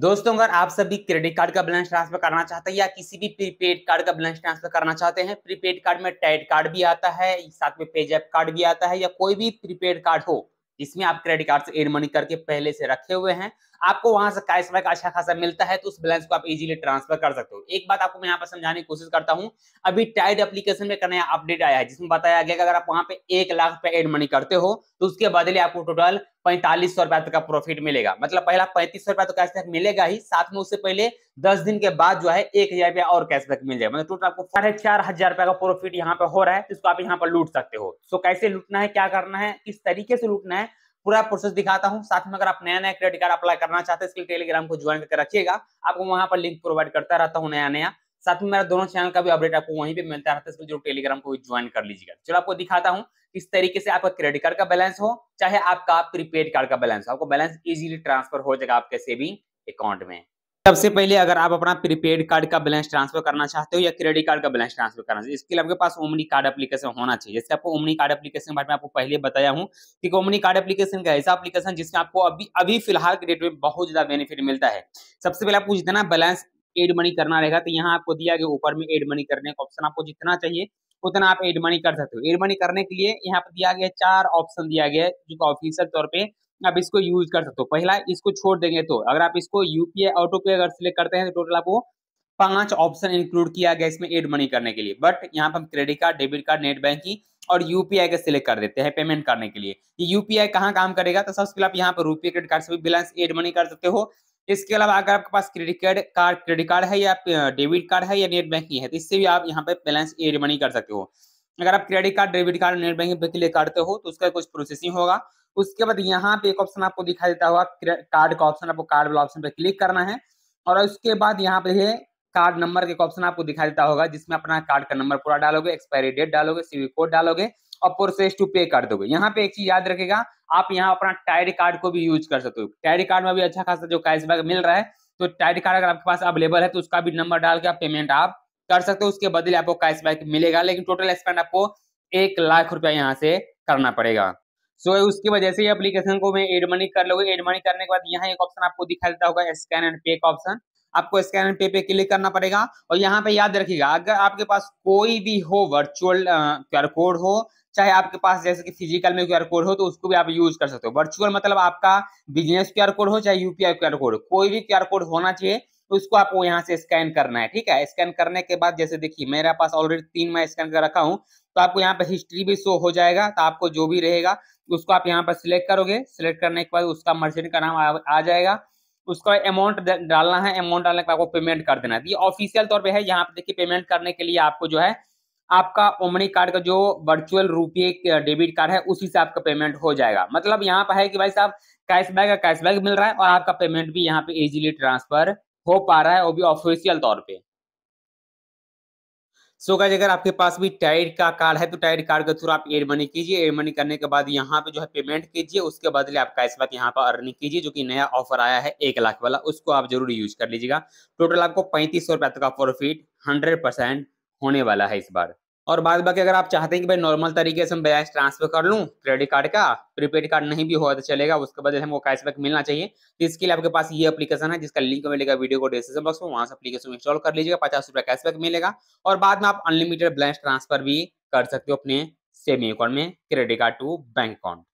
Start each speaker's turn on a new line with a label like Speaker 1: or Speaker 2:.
Speaker 1: दोस्तों अगर आप सभी क्रेडिट कार्ड का बैलेंस ट्रांसफर करना चाहते हैं या किसी भी प्रीपेड कार्ड का बैलेंस ट्रांसफर करना चाहते हैं प्रीपेड कार्ड में टैड कार्ड भी आता है साथ में पेजैप कार्ड भी आता है या कोई भी प्रीपेड कार्ड हो जिसमें आप क्रेडिट कार्ड से एड मनी करके पहले से रखे हुए हैं आपको वहां से कैश बैक अच्छा खासा मिलता है तो उस बैलेंस को आप इजीली ट्रांसफर कर सकते हो एक बात आपको मैं यहाँ पर समझाने की कोशिश करता हूँ अभी टाइड एप्लीकेशन में नया अपडेट आया है जिसमें बताया गया कि अगर आप वहां पे एक लाख रुपए एड मनी करते हो तो उसके बदले आपको टोटल पैंतालीस सौ रुपया तक का प्रॉफिट मिलेगा मतलब पहला पैंतीस सौ रुपया तो कैशबैक मिलेगा ही साथ में उससे पहले दस दिन के बाद जो है एक हजार रुपया और कैशबैक मिल जाएगा मतलब टोटल आपको साढ़े चार हजार रुपया का प्रॉफिट यहाँ पे हो रहा है तो इसको आप यहाँ पर लूट सकते हो सो कैसे लूटना है क्या करना है किस तरीके से लूटना है पूरा प्रोसेस दिखाता हूँ साथ में अगर आप नया नया क्रेडिट कार्ड अप्लाई करना चाहते हैं इसके टेलीग्राम को ज्वाइन करके रखिएगा आपको वहां पर लिंक प्रोवाइड करता रहता हूँ नया नया साथ में मेरा दोनों चैनल का भी अपडेट आपको वहीं पे मिलता रहता है इसलिए जो टेलीग्राम को ज्वाइन कर लीजिएगा चलो आपको दिखाता हूँ किस तरीके से आपका क्रेडिट कार्ड का बैलेंस हो चाहे आपका प्रीपेड कार्ड का बैलेंस हो आपको बैलेंस इजीली ट्रांसफर हो जाएगा आपके सेविंग अकाउंट में सबसे पहले अगर आप अपना प्रीपेड कार्ड का बैलेंस ट्रांसफर करना चाहते हो या क्रेडिट कार्ड का बैलेंस ट्रांसफर करना चाहिए इसके लिए आपके पास ओमनी कार्ड एप्लीकेशन होना चाहिए जैसे आपको ओमनी कार्ड एप्लीकेशन के बारे में आपको पहले बताया हूँ कि ओमनी कार्ड एप्लीकेशन का ऐसा एप्लीकेशन जिसमें आपको अभी अभी फिलहाल के डेट में बहुत ज्यादा बेनिफिट मिलता है सबसे पहले आपको जितना बैलेंस एड मनी करना रहेगा तो यहाँ आपको दिया गया ऊपर में एड मनी करने का ऑप्शन आपको जितना चाहिए उतना आप एड मनी कर सकते हो एड मनी करने के लिए यहाँ पर दिया गया चार ऑप्शन दिया गया है जो ऑफिशियल तौर पर आप इसको यूज कर सकते हो पहला इसको छोड़ देंगे तो अगर आप इसको यूपीआई ऑटो पे अगर सिलेक्ट करते हैं तो टोटल आपको पांच ऑप्शन इंक्लूड किया गया इसमें एड मनी करने के लिए बट यहाँ पर हम credit card debit card net banking और यूपीआई का सिलेक्ट कर देते हैं पेमेंट करने के लिए ये यूपीआई कहाँ काम करेगा तो सबसे पहले आप यहाँ पर रुपये क्रेडिट कार्ड से भी बैलेंस एड मनी कर सकते हो इसके अलावा अगर आपके पास credit card card credit card है या डेबिट कार्ड है या नेट बैंकिंग है तो इससे भी आप यहाँ पे बैलेंस एड मनी कर सकते हो अगर आप credit card debit card net banking के लिए करते हो तो उसका कुछ प्रोसेसिंग होगा उसके बाद यहाँ पे एक ऑप्शन आपको दिखाई देता हुआ कार्ड का ऑप्शन आपको कार्ड वाला ऑप्शन पे क्लिक करना है और उसके बाद यहाँ पे कार्ड नंबर का ऑप्शन आपको दिखाई देता होगा जिसमें अपना कार्ड का नंबर पूरा डालोगे एक्सपायरी डेट डालोगे सीवी कोड डालोगे और प्रोसेस टू पे कर दोगे यहाँ पे एक चीज याद रखेगा आप यहाँ अपना टायर कार्ड को भी यूज कर सकते हो टायर कार्ड में भी अच्छा खासा जो कैशबैक मिल रहा है तो टायर कार्ड अगर आपके पास अवेलेबल है तो उसका भी नंबर डाल के आप पेमेंट आप कर सकते हो उसके बदले आपको कैशबैक मिलेगा लेकिन टोटल एक्सपेंड आपको एक लाख रुपया यहाँ से करना पड़ेगा सो so, उसकी वजह से ये को मैं एड मनी कर लोगे एड मनी करने के बाद यहाँ एक ऑप्शन आपको दिखा देता होगा स्कैन एंड पे का ऑप्शन आपको स्कैन एंड पे पे क्लिक करना पड़ेगा और यहाँ पे याद रखिएगा अगर आपके पास कोई भी हो वर्चुअल क्यूआर कोड हो चाहे आपके पास जैसे कि फिजिकल में क्यूआर कोड हो तो उसको भी आप यूज कर सकते हो वर्चुअल मतलब आपका बिजनेस क्यूआर कोड हो चाहे यूपीआई क्यूआर कोड कोई भी क्यूआर कोड होना चाहिए तो इसको आपको यहाँ से स्कैन करना है ठीक है स्कैन करने के बाद जैसे देखिए मेरे पास ऑलरेडी तीन मैं स्कैन कर रखा हूँ तो आपको यहाँ पे हिस्ट्री भी शो हो जाएगा तो आपको जो भी रहेगा उसको आप यहाँ पर सिलेक्ट करोगे सिलेक्ट करने के बाद उसका मर्चेंट का नाम आ, जाएगा उसका अमाउंट डालना है अमाउंट डालने के बाद आपको पेमेंट कर देना है तो ये ऑफिशियल तौर पे है यहाँ पे देखिए पेमेंट करने के लिए आपको जो है आपका ओमनी कार्ड का जो वर्चुअल रूपये डेबिट कार्ड है उसी से आपका पेमेंट हो जाएगा मतलब यहाँ पर है कि भाई साहब कैशबैक का कैशबैक मिल रहा है और आपका पेमेंट भी यहाँ पे इजीली ट्रांसफर हो पा रहा है वो भी ऑफिशियल तौर पे सो गाइज अगर आपके पास भी टाइड का कार्ड है तो टाइड कार्ड के थ्रू आप एड मनी कीजिए एड मनी करने के बाद यहाँ पे जो है पेमेंट कीजिए उसके बदले आप कैशबैक यहाँ पर अर्निंग कीजिए जो कि नया ऑफर आया है एक लाख वाला उसको आप जरूर यूज कर लीजिएगा टोटल आपको पैंतीस सौ रुपया तक का प्रॉफिट हंड्रेड परसेंट होने वाला है इस बार और बाद बाकी अगर आप चाहते हैं कि भाई नॉर्मल तरीके से हम ट्रांसफर कर लूँ क्रेडिट कार्ड का प्रीपेड कार्ड नहीं भी हुआ तो चलेगा उसके बाद हमको कैशबैक मिलना चाहिए तो इसके लिए आपके पास ये एप्लीकेशन है जिसका लिंक मिलेगा वीडियो को डिस्क्रिप्शन बॉक्स में वहाँ से अपलीकेशन इंस्टॉल कर लीजिएगा पचास रुपया कैशबैक मिलेगा और बाद में आप अनलिमिटेड बैलेंस ट्रांसफर भी कर सकते हो अपने सेविंग अकाउंट में credit card to bank account